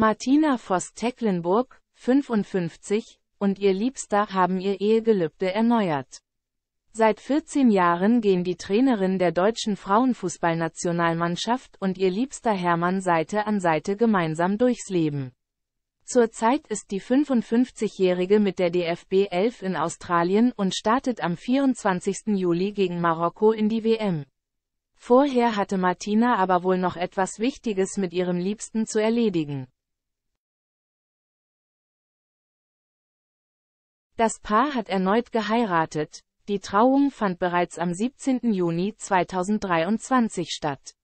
Martina Voss-Tecklenburg, 55, und ihr Liebster haben ihr Ehegelübde erneuert. Seit 14 Jahren gehen die Trainerin der deutschen Frauenfußballnationalmannschaft und ihr Liebster Hermann Seite an Seite gemeinsam durchs Leben. Zurzeit ist die 55-Jährige mit der DFB 11 in Australien und startet am 24. Juli gegen Marokko in die WM. Vorher hatte Martina aber wohl noch etwas Wichtiges mit ihrem Liebsten zu erledigen. Das Paar hat erneut geheiratet, die Trauung fand bereits am 17. Juni 2023 statt.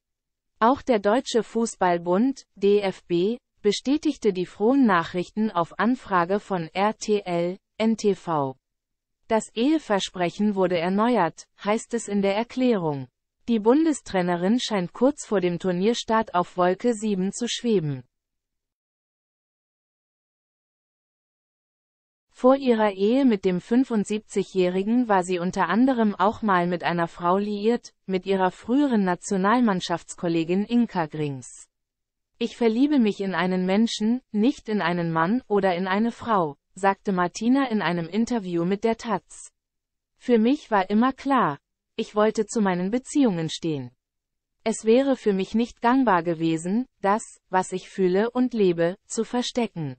Auch der Deutsche Fußballbund, DFB, bestätigte die frohen Nachrichten auf Anfrage von RTL, NTV. Das Eheversprechen wurde erneuert, heißt es in der Erklärung. Die Bundestrainerin scheint kurz vor dem Turnierstart auf Wolke 7 zu schweben. Vor ihrer Ehe mit dem 75-Jährigen war sie unter anderem auch mal mit einer Frau liiert, mit ihrer früheren Nationalmannschaftskollegin Inka Grings. Ich verliebe mich in einen Menschen, nicht in einen Mann oder in eine Frau, sagte Martina in einem Interview mit der Taz. Für mich war immer klar, ich wollte zu meinen Beziehungen stehen. Es wäre für mich nicht gangbar gewesen, das, was ich fühle und lebe, zu verstecken.